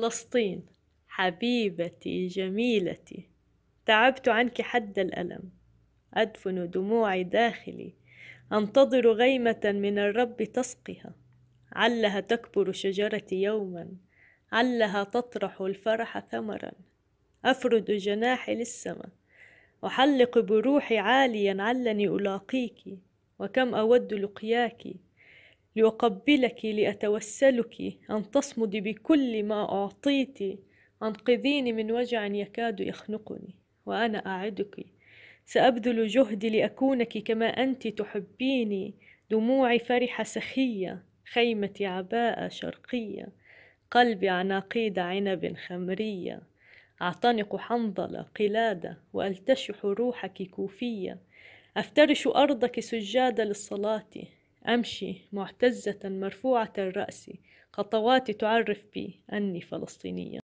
فلسطين حبيبتي جميلتي تعبت عنك حد الألم أدفن دموعي داخلي أنتظر غيمة من الرب تسقها علها تكبر شجرتي يوما علها تطرح الفرح ثمرا أفرد جناحي للسماء أحلق بروحي عاليا علني ألاقيك وكم أود لقياك لأقبلك لأتوسلك أن تصمدي بكل ما أعطيت أنقذيني من وجع يكاد يخنقني وأنا أعدك سأبذل جهدي لأكونك كما أنت تحبيني دموعي فرحة سخية خيمتي عباءة شرقية قلبي عناقيد عنب خمرية أعتنق حنظلة قلادة وألتشح روحك كوفية أفترش أرضك سجادة للصلاة أمشي معتزة مرفوعة الرأس خطواتي تعرف بي أني فلسطينية